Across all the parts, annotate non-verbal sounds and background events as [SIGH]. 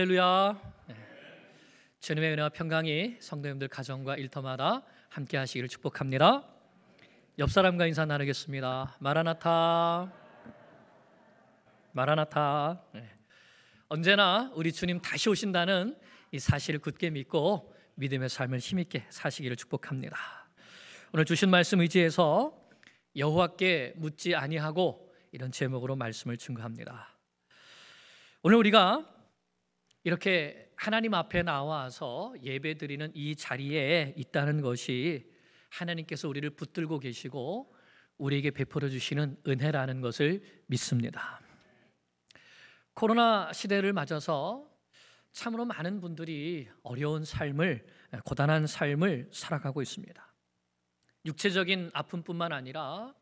할렐루야. 네. 주님의 은혜와 평강이 성도님들 가정과 일터마다 함께 하시기를 축복합니다. 옆 사람과 인사 나누겠습니다. 마라나타. 마라나타. 네. 언제나 우리 주님 다시 오신다는 이 사실을 굳게 믿고 믿음의 삶을 힘있게 사시기를 축복합니다. 오늘 주신 말씀 의지해서 여호와께 묻지 아니하고 이런 제목으로 말씀을 증거합니다. 오늘 우리가 이렇게 하나님 앞에 나와서 예배드리는 이 자리에 있다는 것이 하나님께서 우리를 붙들고 계시고 우리에게 베풀어 주시는 은혜라는 것을 믿습니다. 코로나 시대를 맞아서 참으로 많은 분들이 어려운 삶을 고단한 삶을 살아가고 있습니다. 육체적인 아픔뿐만 아니라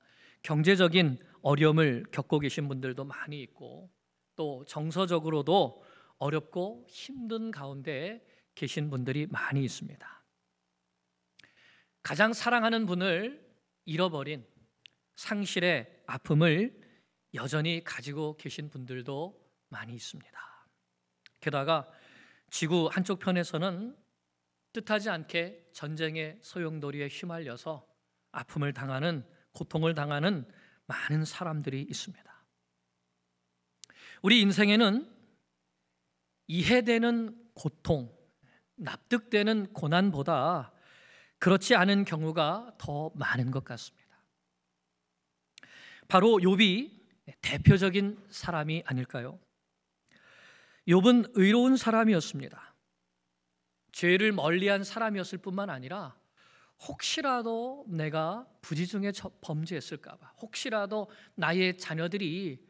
경제적인 어려움을 겪고 계신 분들도 많이 있고 또 정서적으로도 어렵고 힘든 가운데 계신 분들이 많이 있습니다. 가장 사랑하는 분을 잃어버린 상실의 아픔을 여전히 가지고 계신 분들도 많이 있습니다. 게다가 지구 한쪽 편에서는 뜻하지 않게 전쟁의 소용돌이에 휘말려서 아픔을 당하는 고통을 당하는 많은 사람들이 있습니다. 우리 인생에는 이해되는 고통, 납득되는 고난보다 그렇지 않은 경우가 더 많은 것 같습니다. 바로 욥이 대표적인 사람이 아닐까요? 욥은 의로운 사람이었습니다. 죄를 멀리한 사람이었을 뿐만 아니라 혹시라도 내가 부지중에 범죄했을까봐, 혹시라도 나의 자녀들이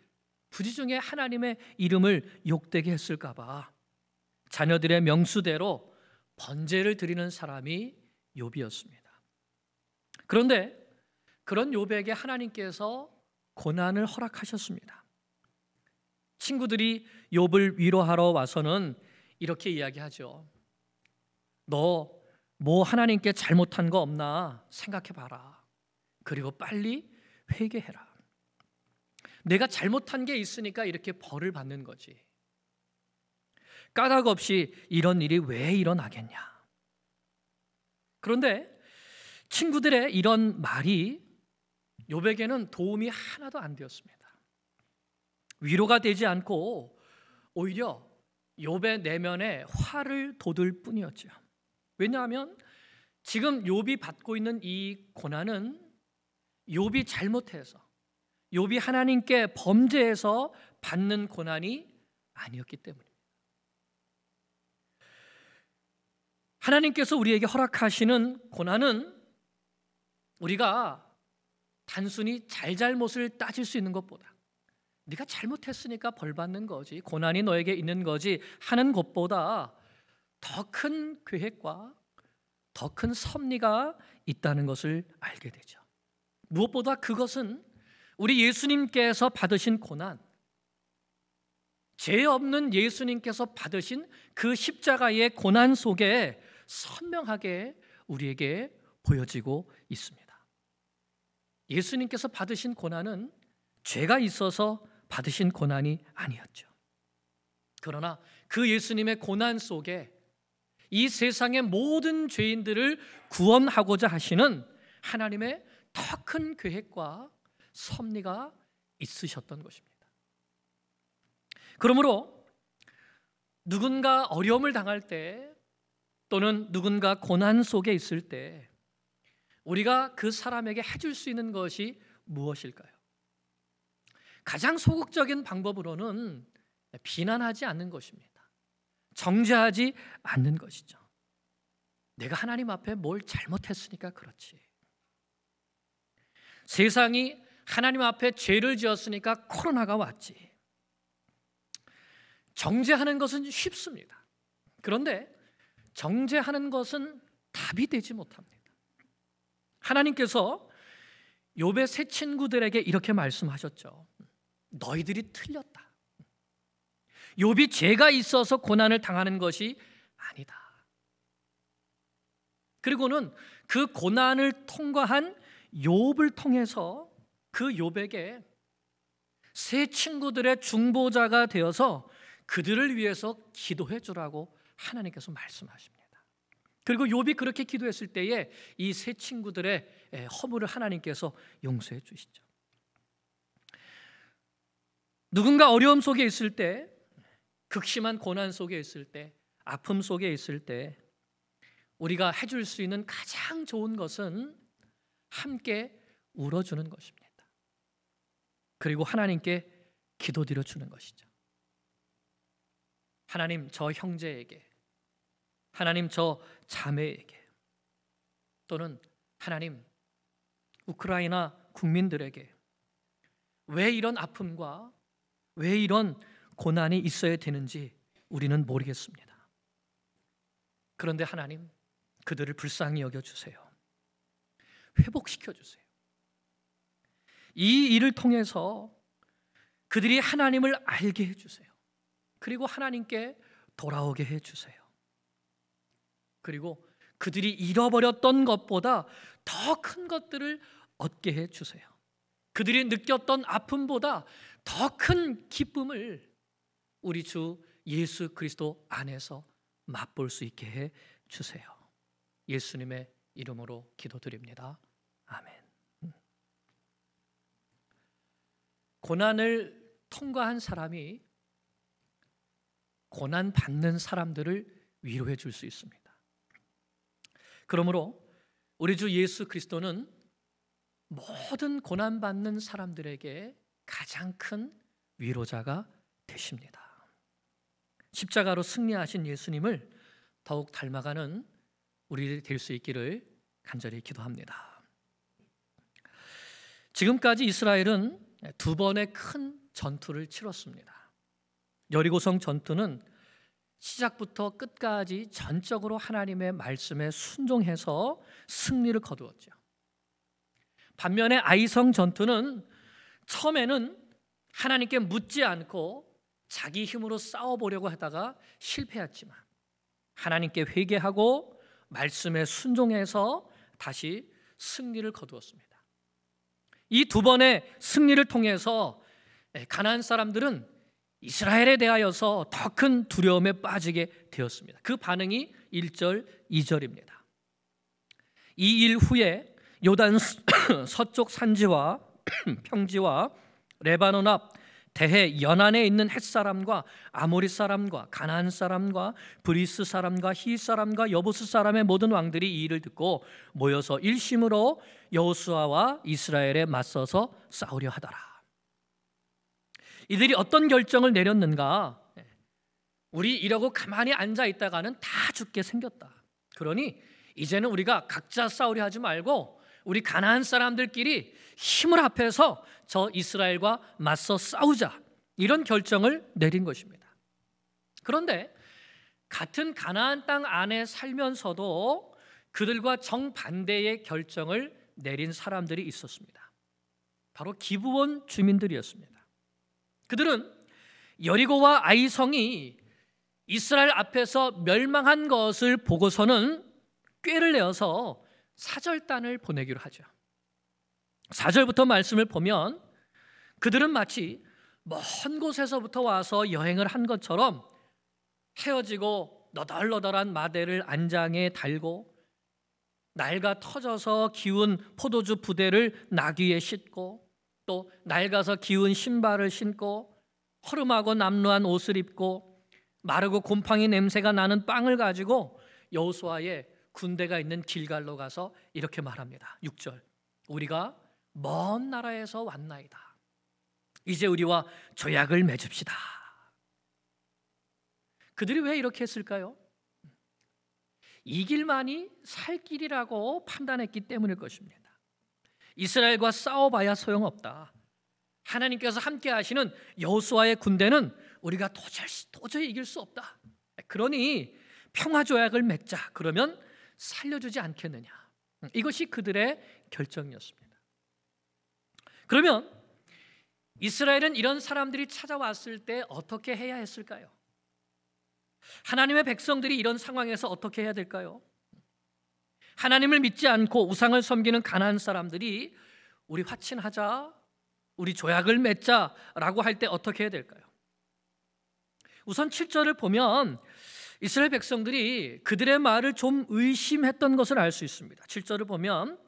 부지중에 하나님의 이름을 욕되게 했을까봐 자녀들의 명수대로 번제를 드리는 사람이 요비였습니다 그런데 그런 요비에게 하나님께서 고난을 허락하셨습니다. 친구들이 욥을 위로하러 와서는 이렇게 이야기하죠. 너 뭐 하나님께 잘못한 거 없나 생각해 봐라. 그리고 빨리 회개해라. 내가 잘못한 게 있으니까 이렇게 벌을 받는 거지. 까닭 없이 이런 일이 왜 일어나겠냐. 그런데 친구들의 이런 말이 요백에는 도움이 하나도 안 되었습니다. 위로가 되지 않고 오히려 요배 내면에 화를 돋을 뿐이었죠. 왜냐하면 지금 욥이 받고 있는 이 고난은 욥이 잘못해서 욥이 하나님께 범죄해서 받는 고난이 아니었기 때문이에요. 하나님께서 우리에게 허락하시는 고난은 우리가 단순히 잘잘못을 따질 수 있는 것보다 네가 잘못했으니까 벌 받는 거지 고난이 너에게 있는 거지 하는 것보다 더 큰 계획과 더 큰 섭리가 있다는 것을 알게 되죠. 무엇보다 그것은 우리 예수님께서 받으신 고난, 죄 없는 예수님께서 받으신 그 십자가의 고난 속에 선명하게 우리에게 보여지고 있습니다. 예수님께서 받으신 고난은 죄가 있어서 받으신 고난이 아니었죠. 그러나 그 예수님의 고난 속에 이 세상의 모든 죄인들을 구원하고자 하시는 하나님의 더 큰 계획과 섭리가 있으셨던 것입니다. 그러므로 누군가 어려움을 당할 때 또는 누군가 고난 속에 있을 때 우리가 그 사람에게 해줄 수 있는 것이 무엇일까요? 가장 소극적인 방법으로는 비난하지 않는 것입니다. 정죄하지 않는 것이죠. 내가 하나님 앞에 뭘 잘못했으니까 그렇지. 세상이 하나님 앞에 죄를 지었으니까 코로나가 왔지. 정죄하는 것은 쉽습니다. 그런데 정죄하는 것은 답이 되지 못합니다. 하나님께서 욥의 새 친구들에게 이렇게 말씀하셨죠. 너희들이 틀렸다. 욥이 죄가 있어서 고난을 당하는 것이 아니다. 그리고는 그 고난을 통과한 욥을 통해서 그 욥에게 친구들의 중보자가 되어서 그들을 위해서 기도해 주라고 하나님께서 말씀하십니다. 그리고 욥이 그렇게 기도했을 때에 이 세 친구들의 허물을 하나님께서 용서해 주시죠. 누군가 어려움 속에 있을 때, 극심한 고난 속에 있을 때, 아픔 속에 있을 때 우리가 해줄 수 있는 가장 좋은 것은 함께 울어주는 것입니다. 그리고 하나님께 기도드려 주는 것이죠. 하나님, 저 형제에게 하나님 저 자매에게 또는 하나님 우크라이나 국민들에게 왜 이런 아픔과 왜 이런 고난이 있어야 되는지 우리는 모르겠습니다. 그런데 하나님 그들을 불쌍히 여겨 주세요. 회복시켜 주세요. 이 일을 통해서 그들이 하나님을 알게 해 주세요. 그리고 하나님께 돌아오게 해 주세요. 그리고 그들이 잃어버렸던 것보다 더 큰 것들을 얻게 해 주세요. 그들이 느꼈던 아픔보다 더 큰 기쁨을 우리 주 예수 그리스도 안에서 맛볼 수 있게 해 주세요. 예수님의 이름으로 기도드립니다. 아멘. 고난을 통과한 사람이 고난 받는 사람들을 위로해 줄 수 있습니다. 그러므로 우리 주 예수 그리스도는 모든 고난받는 사람들에게 가장 큰 위로자가 되십니다. 십자가로 승리하신 예수님을 더욱 닮아가는 우리들이 될수 있기를 간절히 기도합니다. 지금까지 이스라엘은 두 번의 큰 전투를 치렀습니다. 여리고성 전투는 시작부터 끝까지 전적으로 하나님의 말씀에 순종해서 승리를 거두었죠. 반면에 아이성 전투는 처음에는 하나님께 묻지 않고 자기 힘으로 싸워보려고 하다가 실패했지만 하나님께 회개하고 말씀에 순종해서 다시 승리를 거두었습니다. 이 두 번의 승리를 통해서 가난안 사람들은 이스라엘에 대하여서 더 큰 두려움에 빠지게 되었습니다. 그 반응이 1절, 2절입니다. 이 일 후에 요단 [COUGHS] 서쪽 산지와 [COUGHS] 평지와 레바논 앞 대해 연안에 있는 헷 사람과 아모리 사람과 가나안 사람과 브리스 사람과 히 사람과 여보스 사람의 모든 왕들이 이 일을 듣고 모여서 일심으로 여호수아와 이스라엘에 맞서서 싸우려 하더라. 이들이 어떤 결정을 내렸는가? 예. 우리 이러고 가만히 앉아 있다가는 다 죽게 생겼다. 그러니 이제는 우리가 각자 싸우려 하지 말고 우리 가나안 사람들끼리 힘을 합해서 저 이스라엘과 맞서 싸우자. 이런 결정을 내린 것입니다. 그런데 같은 가나안 땅 안에 살면서도 그들과 정반대의 결정을 내린 사람들이 있었습니다. 바로 기부원 주민들이었습니다. 그들은 여리고와 아이성이 이스라엘 앞에서 멸망한 것을 보고서는 꾀를 내어서 사절단을 보내기로 하죠. 사절부터 말씀을 보면 그들은 마치 먼 곳에서부터 와서 여행을 한 것처럼 헤어지고 너덜너덜한 마대를 안장에 달고 날가 터져서 기운 포도주 부대를 나귀에 싣고 또 낡아서 기운 신발을 신고 허름하고 남루한 옷을 입고 마르고 곰팡이 냄새가 나는 빵을 가지고 여호수아의 군대가 있는 길갈로 가서 이렇게 말합니다. 6절. 우리가 먼 나라에서 왔나이다. 이제 우리와 조약을 맺읍시다. 그들이 왜 이렇게 했을까요? 이 길만이 살 길이라고 판단했기 때문일 것입니다. 이스라엘과 싸워봐야 소용없다. 하나님께서 함께 하시는 여호수아의 군대는 우리가 도저히, 도저히 이길 수 없다. 그러니 평화 조약을 맺자. 그러면 살려주지 않겠느냐. 음, 이것이 그들의 결정이었습니다. 그러면 이스라엘은 이런 사람들이 찾아왔을 때 어떻게 해야 했을까요? 하나님의 백성들이 이런 상황에서 어떻게 해야 될까요? 하나님을 믿지 않고 우상을 섬기는 가난한 사람들이 우리 화친하자, 우리 조약을 맺자라고 할 때 어떻게 해야 될까요? 우선 7절을 보면 이스라엘 백성들이 그들의 말을 좀 의심했던 것을 알 수 있습니다. 7절을 보면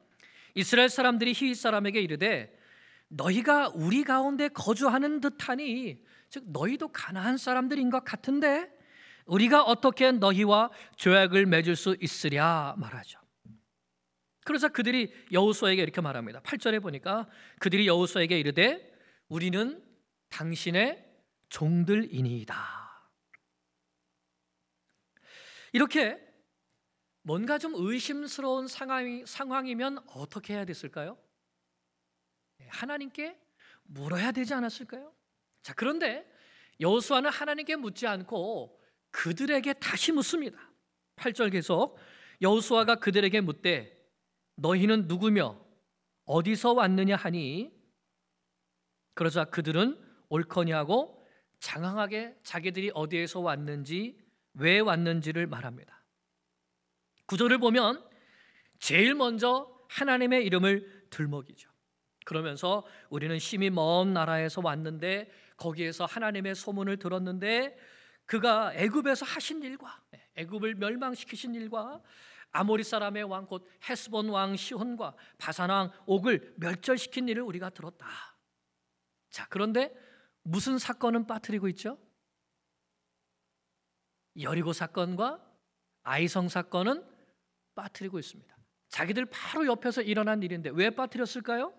이스라엘 사람들이 히 사람에게 이르되 너희가 우리 가운데 거주하는 듯하니 즉 너희도 가나안 사람들인 것 같은데 우리가 어떻게 너희와 조약을 맺을 수 있으랴 말하죠. 그러자 그들이 여호수아에게 이렇게 말합니다. 8절에 보니까 그들이 여호수아에게 이르되 우리는 당신의 종들이니이다. 이렇게 뭔가 좀 의심스러운 상황이, 상황이면 어떻게 해야 됐을까요? 네, 하나님께 물어야 되지 않았을까요? 자, 그런데 여호수아는 하나님께 묻지 않고 그들에게 다시 묻습니다. 8절 계속 여호수아가 그들에게 묻되 너희는 누구며 어디서 왔느냐 하니 그러자 그들은 옳거니 하고 장황하게 자기들이 어디에서 왔는지 왜 왔는지를 말합니다. 구절을 보면 제일 먼저 하나님의 이름을 들먹이죠. 그러면서 우리는 심히 먼 나라에서 왔는데 거기에서 하나님의 소문을 들었는데 그가 애굽에서 하신 일과 예, 애굽을 멸망시키신 일과 아모리 사람의 왕 곧 헤스본 왕 시혼과 바산 왕 옥을 멸절시킨 일을 우리가 들었다. 자, 그런데 무슨 사건은 빠뜨리고 있죠? 여리고 사건과 아이성 사건은 빠뜨리고 있습니다. 자기들 바로 옆에서 일어난 일인데 왜 빠뜨렸을까요?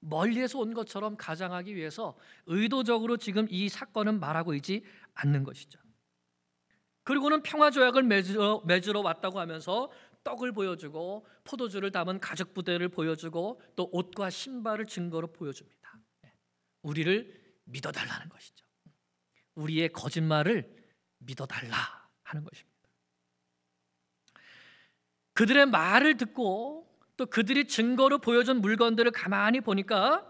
멀리에서 온 것처럼 가장하기 위해서 의도적으로 지금 이 사건은 말하고 있지 않는 것이죠. 그리고는 평화 조약을 맺으러, 맺으러 왔다고 하면서 떡을 보여주고 포도주를 담은 가죽 부대를 보여주고 또 옷과 신발을 증거로 보여줍니다. 예. 우리를 믿어달라는 것이죠. 우리의 거짓말을 믿어달라 하는 것입니다. 그들의 말을 듣고 또 그들이 증거로 보여준 물건들을 가만히 보니까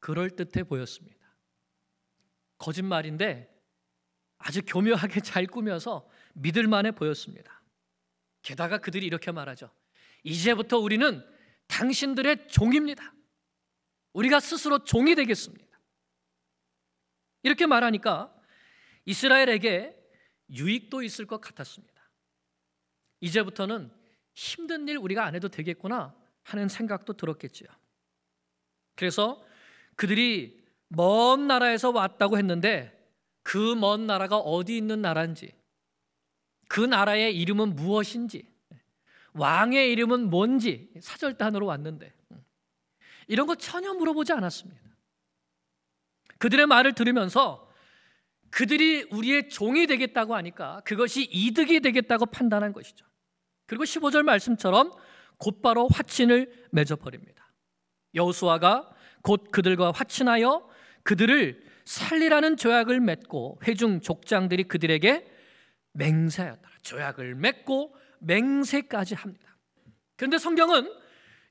그럴 듯해 보였습니다. 거짓말인데 아주 교묘하게 [LAUGHS] 잘 꾸며서 믿을 만해 보였습니다. 게다가 그들이 이렇게 말하죠. 이제부터 우리는 당신들의 종입니다. 우리가 스스로 종이 되겠습니다. 이렇게 말하니까 이스라엘에게 유익도 있을 것 같았습니다. 이제부터는 힘든 일 우리가 안 해도 되겠구나 하는 생각도 들었겠지요. 그래서 그들이 먼 나라에서 왔다고 했는데 그먼 나라가 어디 있는 나라인지 그 나라의 이름은 무엇인지 왕의 이름은 뭔지 사절단으로 왔는데 이런 거 전혀 물어보지 않았습니다. 그들의 말을 들으면서 그들이 우리의 종이 되겠다고 하니까 그것이 이득이 되겠다고 판단한 것이죠. 그리고 15절 말씀처럼 곧바로 화친을 맺어버립니다. 여수아가곧 그들과 화친하여 그들을 살리라는 조약을 맺고 회중 족장들이 그들에게 맹세하였다. 조약을 맺고 맹세까지 합니다. 그런데 성경은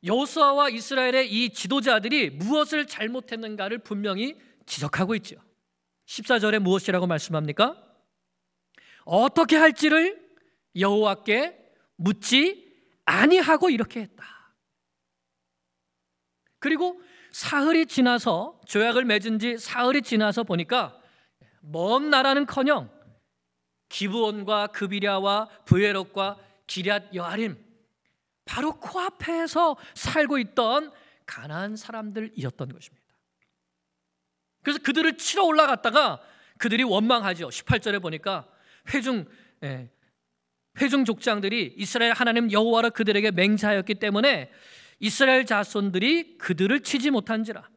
여호수아와 이스라엘의 이 지도자들이 무엇을 잘못했는가를 분명히 지적하고 있죠. 14절에 무엇이라고 말씀합니까? 어떻게 할지를 여호와께 묻지 아니하고 이렇게 했다. 그리고 사흘이 지나서 조약을 맺은 지 사흘이 지나서 보니까 먼 나라는커녕 기브온과 급이랴와부에롯과 기랏 여아림 바로 코앞에서 살고 있던 가난한 사람들이었던 것입니다. 그래서 그들을 치러 올라갔다가 그들이 원망하죠. 18절에 보니까 회중 예, 회중 족장들이 이스라엘 하나님 여호와를 그들에게 맹세하였기 때문에 이스라엘 자손들이 그들을 치지 못한지라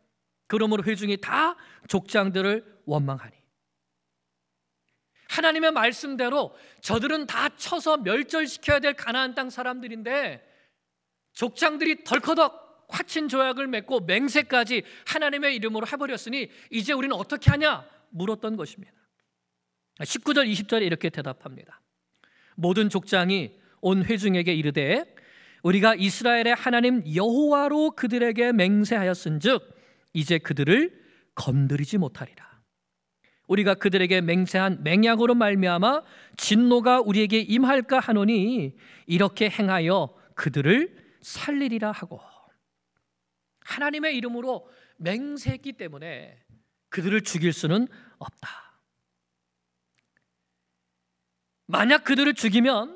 그러므로 회중이 다 족장들을 원망하니 하나님의 말씀대로 저들은 다 쳐서 멸절시켜야 될 가나안 땅 사람들인데 족장들이 덜커덕 화친 조약을 맺고 맹세까지 하나님의 이름으로 해버렸으니 이제 우리는 어떻게 하냐 물었던 것입니다 19절 20절에 이렇게 대답합니다 모든 족장이 온 회중에게 이르되 우리가 이스라엘의 하나님 여호와로 그들에게 맹세하였은즉 이제 그들을 건드리지 못하리라. 우리가 그들에게 맹세한 맹약으로 말미암아 진노가 우리에게 임할까 하노니 이렇게 행하여 그들을 살리리라 하고 하나님의 이름으로 맹세했기 때문에 그들을 죽일 수는 없다. 만약 그들을 죽이면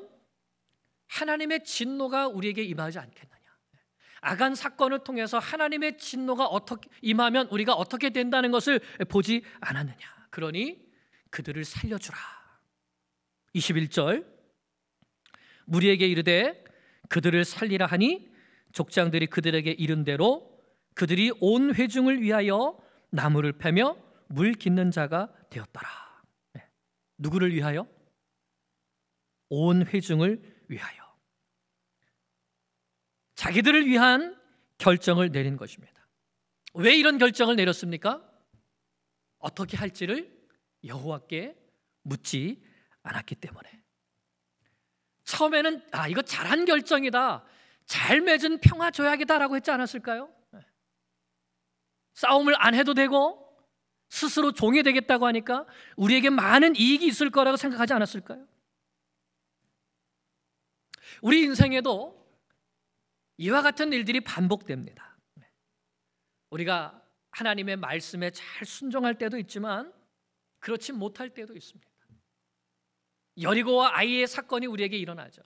하나님의 진노가 우리에게 임하지 않겠느냐. 아간 사건을 통해서 하나님의 진노가 어떻게 임하면 우리가 어떻게 된다는 것을 보지 않았느냐. 그러니 그들을 살려주라. 21절 무리에게 이르되 그들을 살리라 하니 족장들이 그들에게 이른 대로 그들이 온 회중을 위하여 나무를 패며 물 깃는 자가 되었더라. 네. 누구를 위하여? 온 회중을 위하여. 자기들을 위한 결정을 내린 것입니다. 왜 이런 결정을 내렸습니까? 어떻게 할지를 여호와께 묻지 않았기 때문에 처음에는 아 이거 잘한 결정이다 잘 맺은 평화 조약이다라고 했지 않았을까요? 네. 싸움을 안 해도 되고 스스로 종이 되겠다고 하니까 우리에게 많은 이익이 있을 거라고 생각하지 않았을까요? 우리 인생에도 이와 같은 일들이 반복됩니다. 우리가 하나님의 말씀에 잘 순종할 때도 있지만 그렇지 못할 때도 있습니다. 여리고와 아이의 사건이 우리에게 일어나죠.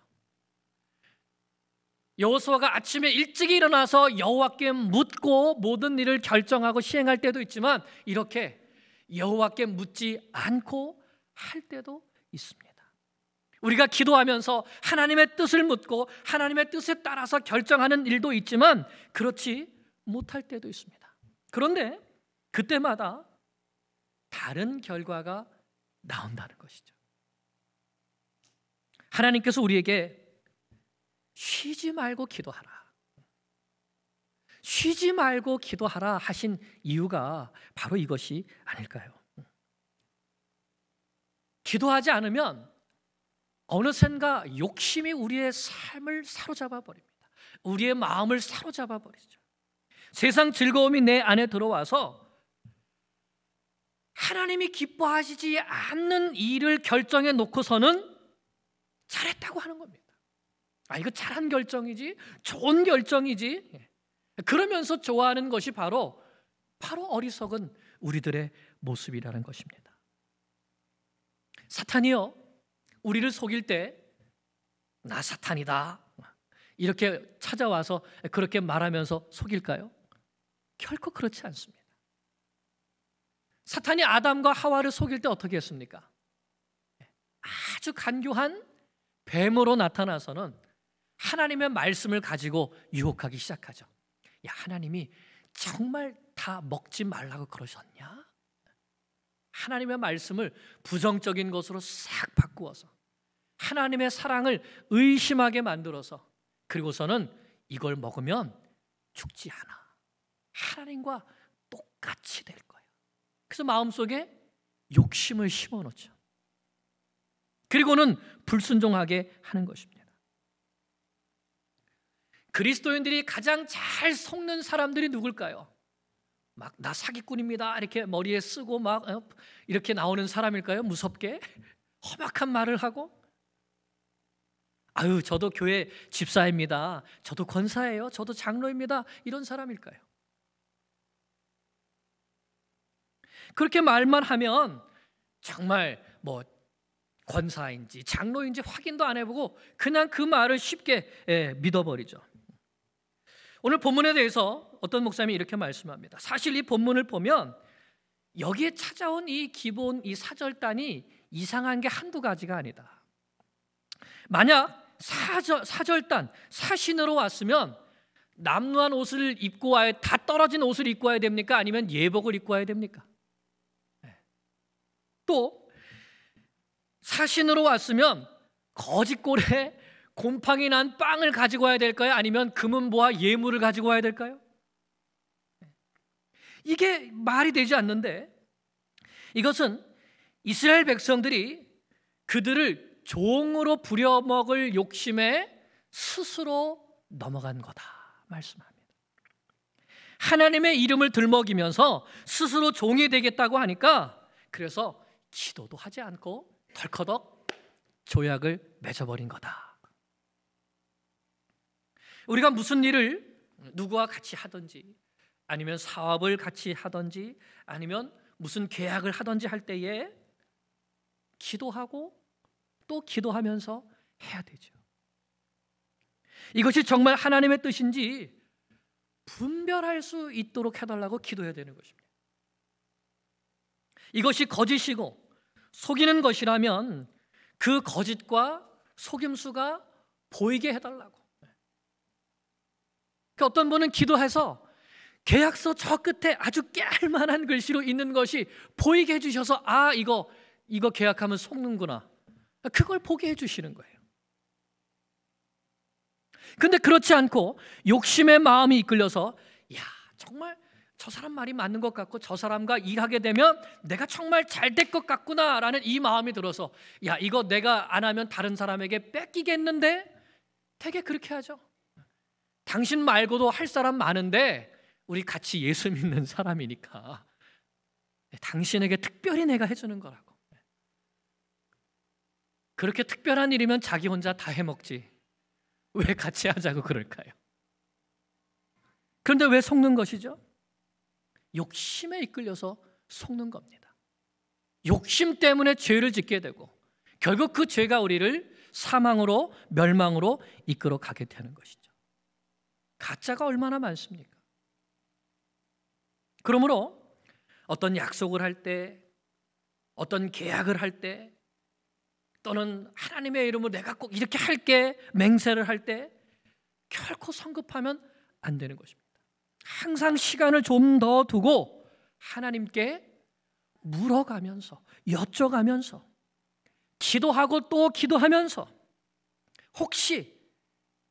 여호수아가 아침에 일찍 일어나서 여호와께 묻고 모든 일을 결정하고 시행할 때도 있지만 이렇게 여호와께 묻지 않고 할 때도 있습니다. 우리가 기도하면서 하나님의 뜻을 묻고 하나님의 뜻에 따라서 결정하는 일도 있지만 그렇지 못할 때도 있습니다. 그런데 그때마다 다른 결과가 나온다는 것이죠. 하나님께서 우리에게 쉬지 말고 기도하라. 쉬지 말고 기도하라 하신 이유가 바로 이것이 아닐까요? 기도하지 않으면 어느샌가 욕심이 우리의 삶을 사로잡아 버립니다. 우리의 마음을 사로잡아 버리죠. 세상 즐거움이 내 안에 들어와서 하나님이 기뻐하시지 않는 일을 결정해 놓고서는 잘했다고 하는 겁니다. 아, 이거 잘한 결정이지, 좋은 결정이지. 예. 그러면서 좋아하는 것이 바로 바로 어리석은 우리들의 모습이라는 것입니다. 사탄이요. 우리를 속일 때 나 사탄이다. 이렇게 찾아와서 그렇게 말하면서 속일까요? 결코 그렇지 않습니다. 사탄이 아담과 하와를 속일 때 어떻게 했습니까? 아주 간교한 뱀으로 나타나서는 하나님의 말씀을 가지고 유혹하기 시작하죠. 야, 하나님이 정말 다 먹지 말라고 그러셨냐? 하나님의 말씀을 부정적인 것으로 싹 바꾸어서 하나님의 사랑을 의심하게 만들어서 그리고서는 이걸 먹으면 죽지 않아. 하나님과 똑같이 될 거예요. 그래서 마음속에 욕심을 심어 놓죠. 그리고는 불순종하게 하는 것입니다. 그리스도인들이 가장 잘 속는 사람들이 누굴까요? 막 나 사기꾼입니다. 이렇게 머리에 쓰고 막 어, 이렇게 나오는 사람일까요? 무섭게 [LAUGHS] 험악한 말을 하고 아유, 저도 교회 집사입니다. 저도 권사예요. 저도 장로입니다. 이런 사람일까요? 그렇게 말만 하면 정말 뭐 권사인지 장로인지 확인도 안 해보고 그냥 그 말을 쉽게 예, 믿어버리죠. 오늘 본문에 대해서 어떤 목사님이 이렇게 말씀합니다. 사실 이 본문을 보면 여기에 찾아온 이 기본 이 사절단이 이상한 게 한두 가지가 아니다. 만약 사절, 사절단, 사신으로 왔으면 남루한 옷을 입고 와야 다 떨어진 옷을 입고 와야 됩니까? 아니면 예복을 입고 와야 됩니까? 네. 또 사신으로 왔으면 거짓골에 [LAUGHS] 곰팡이 난 빵을 가지고 와야 될까요? 아니면 금은보와 예물을 가지고 와야 될까요? 네. 이게 말이 되지 않는데 이것은 이스라엘 백성들이 그들을 종으로 부려먹을 욕심에 스스로 넘어간 거다 말씀합니다. 하나님의 이름을 들먹이면서 스스로 종이 되겠다고 하니까 그래서 기도도 하지 않고 덜커덕 조약을 맺어버린 거다. 우리가 무슨 일을 누구와 같이 하든지 아니면 사업을 같이 하든지 아니면 무슨 계약을 하든지 할 때에 기도하고 또 기도하면서 해야 되죠. 이것이 정말 하나님의 뜻인지 분별할 수 있도록 해달라고 기도해야 되는 것입니다. 이것이 거짓이고 속이는 것이라면 그 거짓과 속임수가 보이게 해달라고. 그 어떤 분은 기도해서 계약서 저 끝에 아주 깨알만한 글씨로 있는 것이 보이게 해주셔서 아 이거 이거 계약하면 속는구나 그걸 보게 해주시는 거예요. 근데 그렇지 않고 욕심의 마음이 이끌려서 야 정말 저 사람 말이 맞는 것 같고 저 사람과 일하게 되면 내가 정말 잘 될 것 같구나라는 이 마음이 들어서 야 이거 내가 안 하면 다른 사람에게 뺏기겠는데 되게 그렇게 하죠. 당신 말고도 할 사람 많은데 우리 같이 예수 믿는 사람이니까 당신에게 특별히 내가 해주는 거라고. 그렇게 특별한 일이면 자기 혼자 다 해먹지. 왜 같이 하자고 그럴까요? 그런데 왜 속는 것이죠? 욕심에 이끌려서 속는 겁니다. 욕심 때문에 죄를 짓게 되고 결국 그 죄가 우리를 사망으로 멸망으로 이끌어 가게 되는 것이죠. 가짜가 얼마나 많습니까? 그러므로 어떤 약속을 할 때, 어떤 계약을 할 때, 또는 하나님의 이름으로 내가 꼭 이렇게 할게 맹세를 할 때 결코 성급하면 안 되는 것입니다. 항상 시간을 좀 더 두고 하나님께 물어가면서 여쭤가면서 기도하고 또 기도하면서 혹시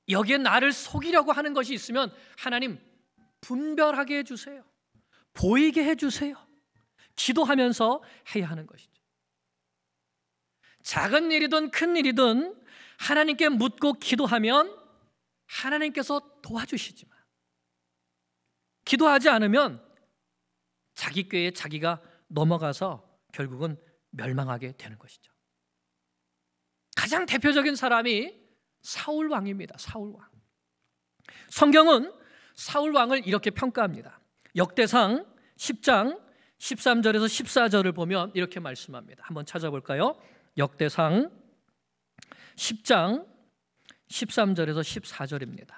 여기에 나를 속이려고 하는 것이 있으면 하나님 분별하게 해주세요. 보이게 해주세요. 기도하면서 해야 하는 것이죠. 작은 일이든 큰 일이든 하나님께 묻고 기도하면 하나님께서 도와주시지만 기도하지 않으면 자기 꾀에 자기가 넘어가서 결국은 멸망하게 되는 것이죠. 가장 대표적인 사람이 사울 왕입니다. 사울 왕. 성경은 사울 왕을 이렇게 평가합니다. 역대상 10장 13절에서 14절을 보면 이렇게 말씀합니다. 한번 찾아볼까요? 역대상 10장 13절에서 14절입니다.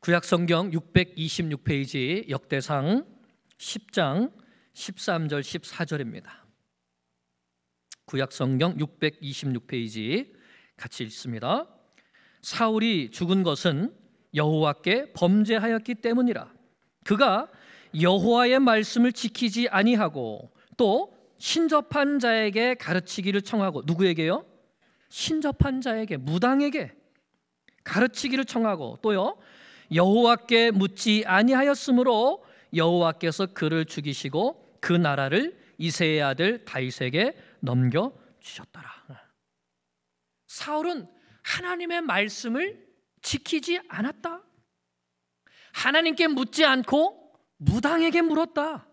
구약성경 626페이지 역대상 10장 13절 14절입니다. 구약성경 626페이지 같이 읽습니다. 사울이 죽은 것은 여호와께 범죄하였기 때문이라. 그가 여호와의 말씀을 지키지 아니하고 또 신접한 자에게 가르치기를 청하고 누구에게요? 신접한 자에게 무당에게 가르치기를 청하고 또요 여호와께 묻지 아니하였으므로 여호와께서 그를 죽이시고 그 나라를 이세의 아들 다윗에게 넘겨 주셨더라. 사울은 하나님의 말씀을 지키지 않았다. 하나님께 묻지 않고 무당에게 물었다.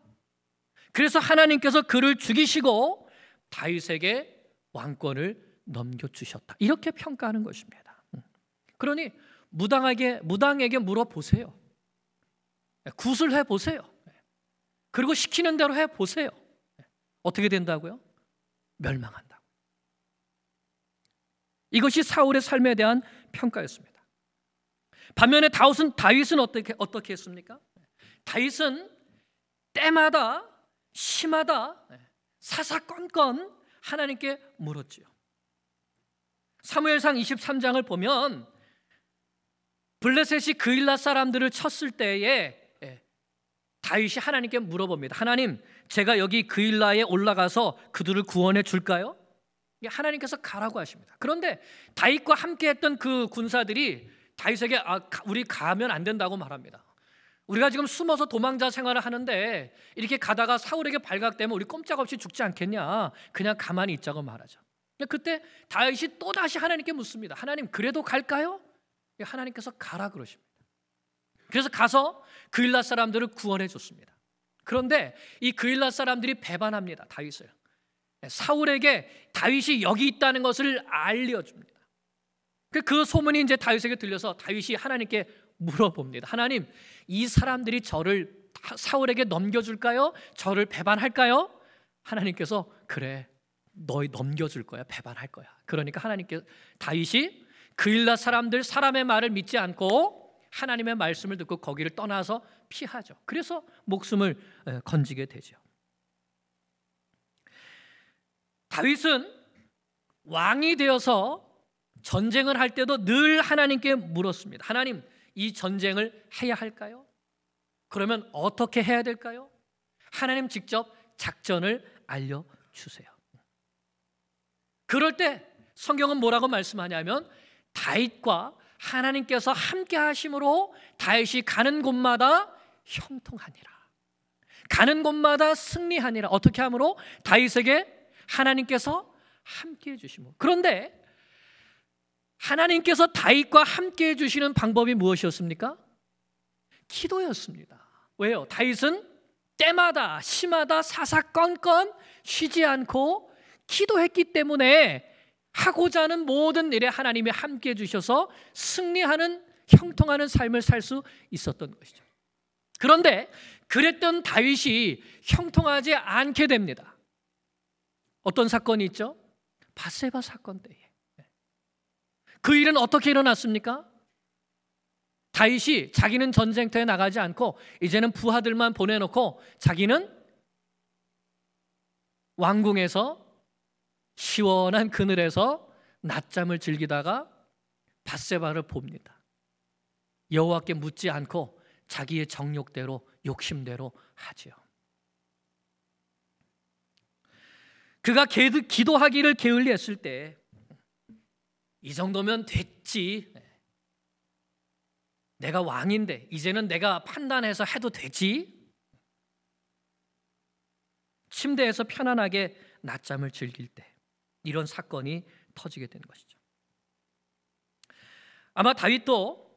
그래서 하나님께서 그를 죽이시고 다윗에게 왕권을 넘겨주셨다. 이렇게 평가하는 것입니다. 음. 그러니 무당에게 무당에게 물어보세요. 구슬해 보세요. 그리고 시키는 대로 해 보세요. 어떻게 된다고요? 멸망한다. 이것이 사울의 삶에 대한 평가였습니다. 반면에 다윗은 다윗은 어떻게 어떻게 했습니까? 다윗은 때마다 심하다 네, 사사건건 하나님께 물었지요. 사무엘상 23장을 보면 블레셋이 그일라 사람들을 쳤을 때에 예, 다윗이 하나님께 물어봅니다. 하나님, 제가 여기 그일라에 올라가서 그들을 구원해 줄까요? 하나님께서 가라고 하십니다. 그런데 다윗과 함께했던 그 군사들이 다윗에게 아, 우리 가면 안 된다고 말합니다. 우리가 지금 숨어서 도망자 생활을 하는데 이렇게 가다가 사울에게 발각되면 우리 꼼짝없이 죽지 않겠냐? 그냥 가만히 있자고 말하죠. 그때 다윗이 또 다시 하나님께 묻습니다. 하나님 그래도 갈까요? 예, 하나님께서 가라 그러십니다. 그래서 가서 그일라 사람들을 구원해 줬습니다. 그런데 이 그일라 사람들이 배반합니다. 다윗을 예, 사울에게 다윗이 여기 있다는 것을 알려줍니다. 그, 그 소문이 이제 다윗에게 들려서 다윗이 하나님께 물어봅니다. 하나님, 이 사람들이 저를 사울에게 넘겨줄까요? 저를 배반할까요? 하나님께서 그래, 너희 넘겨줄 거야, 배반할 거야. 그러니까 하나님께 다윗이 그일라 사람들 사람의 말을 믿지 않고 하나님의 말씀을 듣고 거기를 떠나서 피하죠. 그래서 목숨을 건지게 되죠. 다윗은 왕이 되어서 전쟁을 할 때도 늘 하나님께 물었습니다. 하나님, 이 전쟁을 해야 할까요? 그러면 어떻게 해야 될까요? 하나님 직접 작전을 알려주세요. 그럴 때 성경은 뭐라고 말씀하냐면 다윗과 하나님께서 함께 하심으로 다윗이 가는 곳마다 형통하니라. 가는 곳마다 승리하니라. 어떻게 함으로 다윗에게 하나님께서 함께 해 주시므로. 그런데 하나님께서 다윗과 함께 해 주시는 방법이 무엇이었습니까? 기도였습니다. 왜요? 다윗은 때마다 심마다 사사건건 쉬지 않고 기도했기 때문에 하고자 하는 모든 일에 하나님이 함께 해 주셔서 승리하는 형통하는 삶을 살 수 있었던 것이죠. 그런데 그랬던 다윗이 형통하지 않게 됩니다. 어떤 사건이 있죠? 바세바 사건 때그 일은 어떻게 일어났습니까? 다윗이 자기는 전쟁터에 나가지 않고 이제는 부하들만 보내놓고 자기는 왕궁에서 시원한 그늘에서 낮잠을 즐기다가 바세바를 봅니다. 여호와께 묻지 않고 자기의 정욕대로 욕심대로 하지요. 그가 기도하기를 게을리했을 때이 정도면 됐지. 내가 왕인데 이제는 내가 판단해서 해도 되지. 침대에서 편안하게 낮잠을 즐길 때 이런 사건이 터지게 되는 것이죠. 아마 다윗도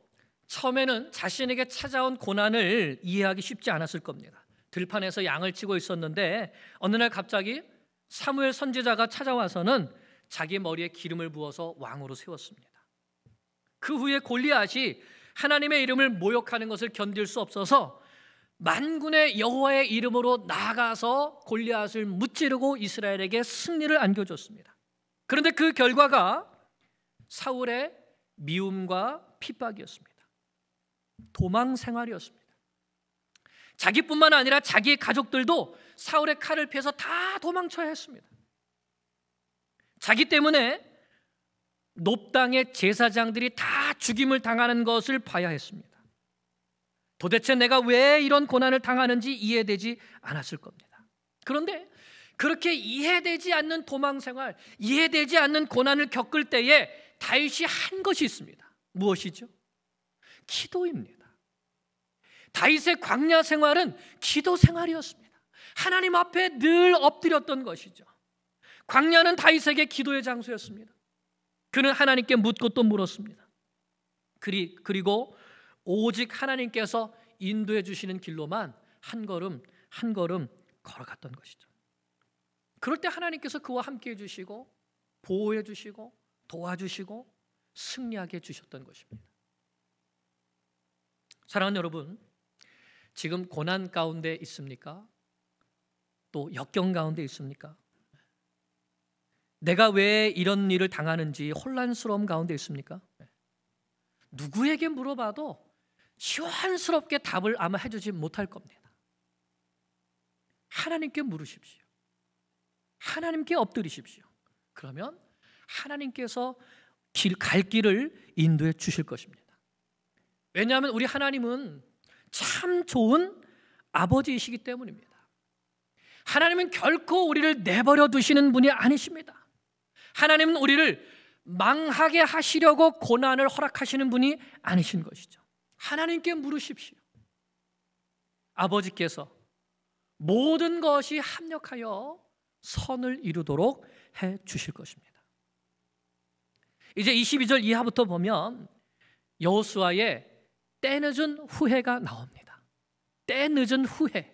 처음에는 자신에게 찾아온 고난을 이해하기 쉽지 않았을 겁니다. 들판에서 양을 치고 있었는데 어느 날 갑자기 사무엘 선지자가 찾아와서는 자기 머리에 기름을 부어서 왕으로 세웠습니다. 그 후에 골리앗이 하나님의 이름을 모욕하는 것을 견딜 수 없어서 만군의 여호와의 이름으로 나가서 골리앗을 무찌르고 이스라엘에게 승리를 안겨줬습니다. 그런데 그 결과가 사울의 미움과 핍박이었습니다. 도망 생활이었습니다. 자기뿐만 아니라 자기 가족들도 사울의 칼을 피해서 다 도망쳐야 했습니다. 자기 때문에 높당의 제사장들이 다 죽임을 당하는 것을 봐야 했습니다. 도대체 내가 왜 이런 고난을 당하는지 이해되지 않았을 겁니다. 그런데 그렇게 이해되지 않는 도망 생활, 이해되지 않는 고난을 겪을 때에 다윗이 한 것이 있습니다. 무엇이죠? 기도입니다. 다윗의 광야 생활은 기도 생활이었습니다. 하나님 앞에 늘 엎드렸던 것이죠. 광야는 다윗에게 기도의 장소였습니다. 그는 하나님께 묻고 또 물었습니다. 그리, 그리고 오직 하나님께서 인도해 주시는 길로만 한 걸음 한 걸음 걸어갔던 것이죠. 그럴 때 하나님께서 그와 함께 해 주시고 보호해 주시고 도와주시고 승리하게 주셨던 것입니다. 사랑하는 여러분, 지금 고난 가운데 있습니까? 또 역경 가운데 있습니까? 내가 왜 이런 일을 당하는지 혼란스러움 가운데 있습니까? 네. 누구에게 물어봐도 시원스럽게 답을 아마 해주지 못할 겁니다. 하나님께 물으십시오. 하나님께 엎드리십시오. 그러면 하나님께서 길, 갈 길을 인도해 주실 것입니다. 왜냐하면 우리 하나님은 참 좋은 아버지이시기 때문입니다. 하나님은 결코 우리를 내버려 두시는 분이 아니십니다. 하나님은 우리를 망하게 하시려고 고난을 허락하시는 분이 아니신 것이죠. 하나님께 물으십시오. 아버지께서 모든 것이 합력하여 선을 이루도록 해 주실 것입니다. 이제 22절 이하부터 보면 여호수아의 때늦은 후회가 나옵니다. 때늦은 후회.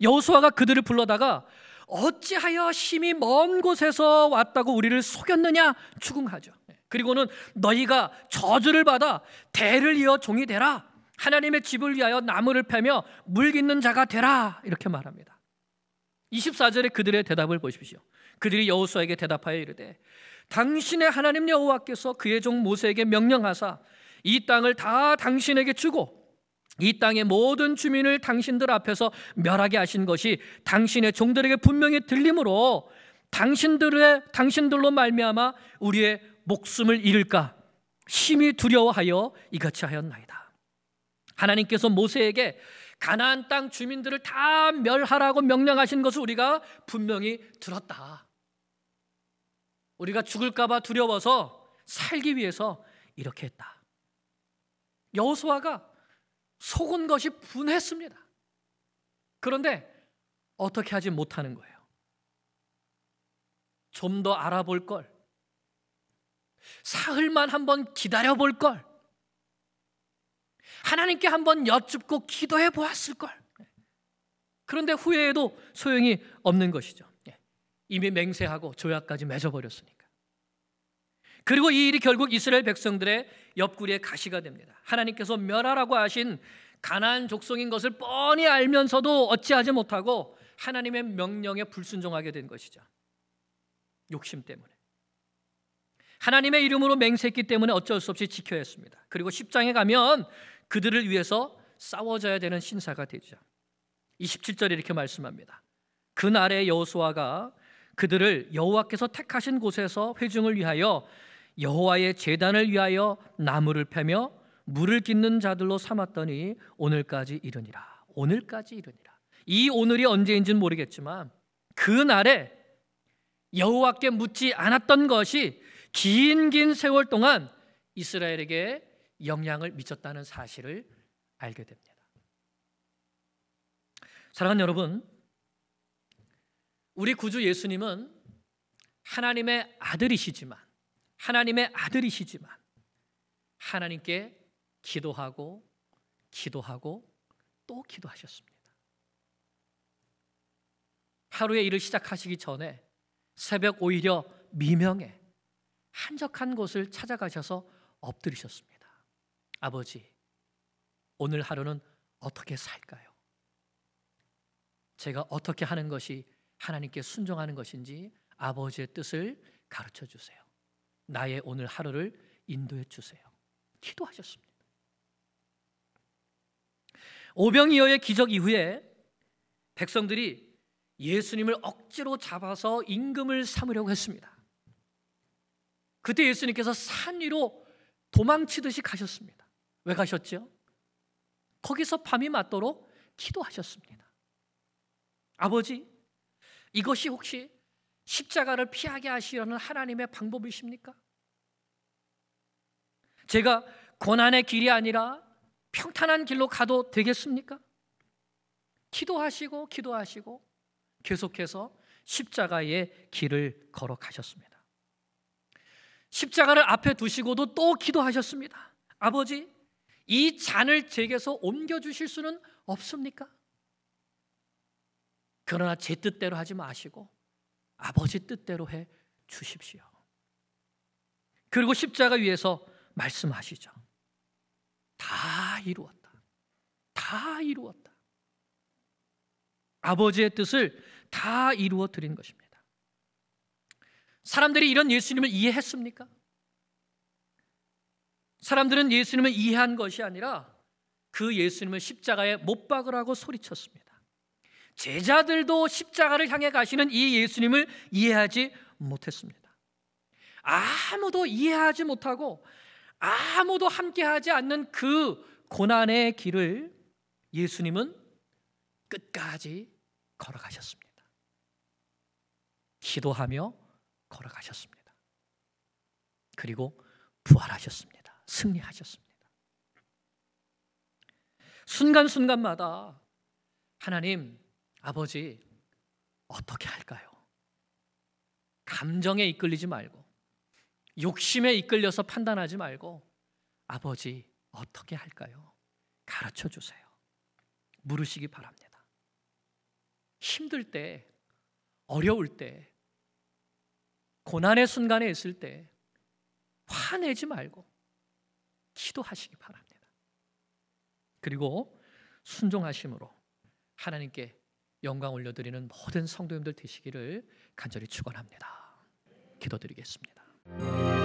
여호수아가 그들을 불러다가 어찌하여 심히 먼 곳에서 왔다고 우리를 속였느냐 추궁하죠. 네. 그리고는 너희가 저주를 받아 대를 이어 종이 되라. 하나님의 집을 위하여 나무를 패며 물 깃는 자가 되라. 이렇게 말합니다. 24절에 그들의 대답을 보십시오. 그들이 여호수아에게 대답하여 이르되 당신의 하나님 여호와께서 그의 종 모세에게 명령하사 이 땅을 다 당신에게 주고 이 땅의 모든 주민을 당신들 앞에서 멸하게 하신 것이 당신의 종들에게 분명히 들림으로 당신들의 당신들로 말미암아 우리의 목숨을 잃을까 심히 두려워하여 이같이 하였나이다. 하나님께서 모세에게 가나안 땅 주민들을 다 멸하라고 명령하신 것을 우리가 분명히 들었다. 우리가 죽을까봐 두려워서 살기 위해서 이렇게 했다. 여호수아가 속은 것이 분했습니다. 그런데 어떻게 하지 못하는 거예요. 좀 더 알아볼 걸. 사흘만 한번 기다려 볼 걸. 하나님께 한 번 여쭙고 기도해 보았을 걸. 그런데 후회에도 소용이 없는 것이죠. 예. 이미 맹세하고 조약까지 맺어버렸으니까. 그리고 이 일이 결국 이스라엘 백성들의 옆구리에 가시가 됩니다. 하나님께서 멸하라고 하신 가난 족속인 것을 뻔히 알면서도 어찌하지 못하고 하나님의 명령에 불순종하게 된 것이죠. 욕심 때문에. 하나님의 이름으로 맹세했기 때문에 어쩔 수 없이 지켜야 했습니다. 그리고 10장에 가면 그들을 위해서 싸워져야 되는 신사가 되죠. 27절에 이렇게 말씀합니다. 그날의 여호수아가 그들을 여호와께서 택하신 곳에서 회중을 위하여 여호와의 제단을 위하여 나무를 패며 물을 깃는 자들로 삼았더니 오늘까지 이르니라. 오늘까지 이르니라. 이 오늘이 언제인지는 모르겠지만 그 날에 여호와께 묻지 않았던 것이 긴긴 세월 동안 이스라엘에게 영향을 미쳤다는 사실을 알게 됩니다. 사랑하는 여러분, 우리 구주 예수님은 하나님의 아들이시지만 하나님의 아들이시지만 하나님께 기도하고 기도하고 또 기도하셨습니다. 하루의 일을 시작하시기 전에 새벽 오히려 미명에 한적한 곳을 찾아가셔서 엎드리셨습니다. 아버지, 오늘 하루는 어떻게 살까요? 제가 어떻게 하는 것이 하나님께 순종하는 것인지 아버지의 뜻을 가르쳐 주세요. 나의 오늘 하루를 인도해 주세요. 기도하셨습니다. 오병이어의 기적 이후에 백성들이 예수님을 억지로 잡아서 임금을 삼으려고 했습니다. 그때 예수님께서 산 위로 도망치듯이 가셨습니다. 왜 가셨죠? 거기서 밤이 맞도록 기도하셨습니다. 아버지, 이것이 혹시 십자가를 피하게 하시려는 하나님의 방법이십니까? 제가 고난의 길이 아니라 평탄한 길로 가도 되겠습니까? 기도하시고 기도하시고 계속해서 십자가의 길을 걸어가셨습니다. 십자가를 앞에 두시고도 또 기도하셨습니다. 아버지, 이 잔을 제게서 옮겨주실 수는 없습니까? 그러나 제 뜻대로 하지 마시고 아버지 뜻대로 해 주십시오. 그리고 십자가 위에서 말씀하시죠. 다 이루었다. 다 이루었다. 아버지의 뜻을 다 이루어 드린 것입니다. 사람들이 이런 예수님을 이해했습니까? 사람들은 예수님을 이해한 것이 아니라 그 예수님을 십자가에 못 박으라고 소리쳤습니다. 제자들도 십자가를 향해 가시는 이 예수님을 이해하지 못했습니다. 아무도 이해하지 못하고 아무도 함께하지 않는 그 고난의 길을 예수님은 끝까지 걸어가셨습니다. 기도하며 걸어가셨습니다. 그리고 부활하셨습니다. 승리하셨습니다. 순간순간마다 하나님 아버지, 어떻게 할까요? 감정에 이끌리지 말고, 욕심에 이끌려서 판단하지 말고, 아버지, 어떻게 할까요? 가르쳐 주세요. 물으시기 바랍니다. 힘들 때, 어려울 때, 고난의 순간에 있을 때, 화내지 말고, 기도하시기 바랍니다. 그리고 순종하심으로 하나님께 영광 올려드리는 모든 성도님들 되시기를 간절히 축원합니다. 기도드리겠습니다.